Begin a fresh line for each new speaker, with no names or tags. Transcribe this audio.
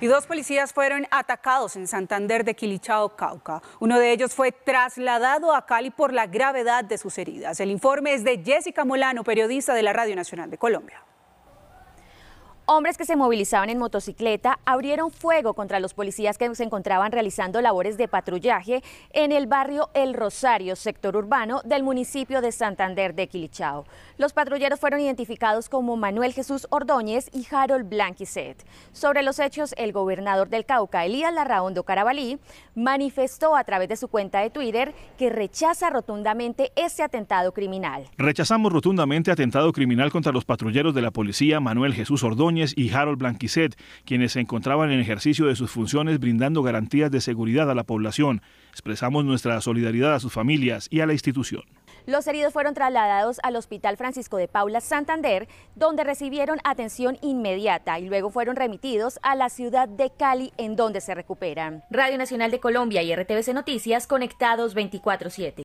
y dos policías fueron atacados en Santander de Quilichao, Cauca. Uno de ellos fue trasladado a Cali por la gravedad de sus heridas. El informe es de Jessica Molano, periodista de la Radio Nacional de Colombia. Hombres que se movilizaban en motocicleta
abrieron fuego contra los policías que se encontraban realizando labores de patrullaje en el barrio El Rosario, sector urbano del municipio de Santander de Quilichao. Los patrulleros fueron identificados como Manuel Jesús Ordóñez y Harold Blanquiset. Sobre los hechos, el gobernador del Cauca, Elías Larraondo Carabalí, manifestó a través de su cuenta de Twitter que rechaza rotundamente ese atentado criminal.
Rechazamos rotundamente atentado criminal contra los patrulleros de la policía Manuel Jesús Ordóñez y Harold Blanquiset, quienes se encontraban en ejercicio de sus funciones brindando garantías de seguridad a la población. Expresamos nuestra solidaridad a sus familias y a la institución.
Los heridos fueron trasladados al Hospital Francisco de Paula Santander, donde recibieron atención inmediata y luego fueron remitidos a la ciudad de Cali, en donde se recuperan. Radio Nacional de Colombia y RTBC Noticias conectados 24-7.